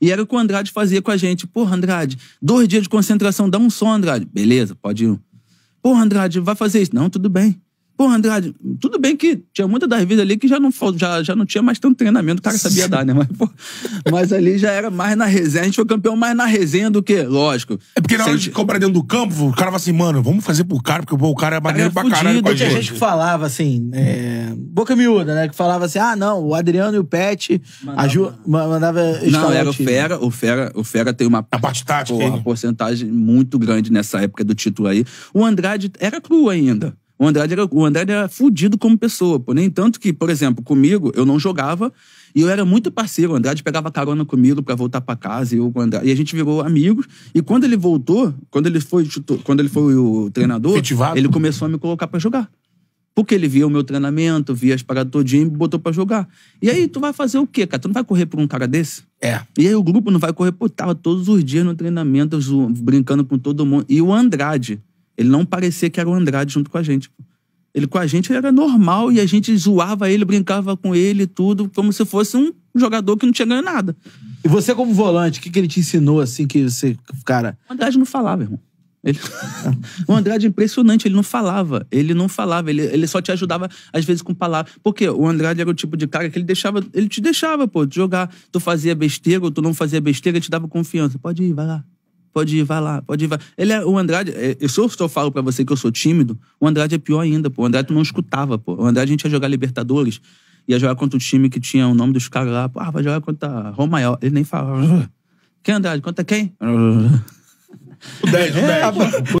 E era o que o Andrade fazia com a gente. Porra, Andrade, dois dias de concentração, dá um som, Andrade. Beleza, pode ir. Porra, Andrade, vai fazer isso? Não, tudo bem. Pô, Andrade, tudo bem que tinha muitas das vezes ali que já não, já, já não tinha mais tanto treinamento, o cara sabia dar, né? Mas, pô, mas ali já era mais na resenha. A gente foi campeão mais na resenha do que, lógico. É porque na hora de cobrar dentro do campo, o cara fala assim, mano, vamos fazer pro cara, porque pô, o cara é maneiro cara é pra caralho. Com Tinha gente que falava assim, é... boca miúda, né? Que falava assim, ah, não, o Adriano e o Pet mandava, mandava Não, era o Fera, o Fera, o Fera tem uma. A parte tática. uma porcentagem muito grande nessa época do título aí. O Andrade era cru ainda. O Andrade era, o Andrade era fudido como pessoa, pô. Nem tanto que, por exemplo, comigo, eu não jogava e eu era muito parceiro. O Andrade pegava carona comigo para voltar para casa e o Andrade, E a gente virou amigos. E quando ele voltou, quando ele foi, quando ele foi o treinador, ele começou a me colocar para jogar. Porque ele via o meu treinamento, via as paradas todinhas e me botou pra jogar. E aí, tu vai fazer o quê, cara? Tu não vai correr por um cara desse? É. E aí o grupo não vai correr, pô, tava todos os dias no treinamento, brincando com todo mundo. E o Andrade, ele não parecia que era o Andrade junto com a gente. Ele com a gente era normal e a gente zoava ele, brincava com ele, tudo, como se fosse um jogador que não tinha ganho nada. E você, como volante, o que, que ele te ensinou assim que você, cara. O Andrade não falava, irmão. Ele... o Andrade é impressionante, ele não falava. Ele não falava, ele, ele só te ajudava, às vezes, com palavras. Porque o Andrade era o tipo de cara que ele deixava, ele te deixava, pô, jogar. Tu fazia besteira ou tu não fazia besteira, ele te dava confiança. Pode ir, vai lá. Pode ir, vai lá, pode ir, vai. Ele é, o Andrade, é, eu só, falo pra você que eu sou tímido, o Andrade é pior ainda, pô. O Andrade tu não escutava, pô. O Andrade a gente ia jogar Libertadores, ia jogar contra o time que tinha o nome dos caras lá, pô, ah, vai jogar contra maior Ele nem falava. Quem, Andrade? Contra quem? O 10, o 10.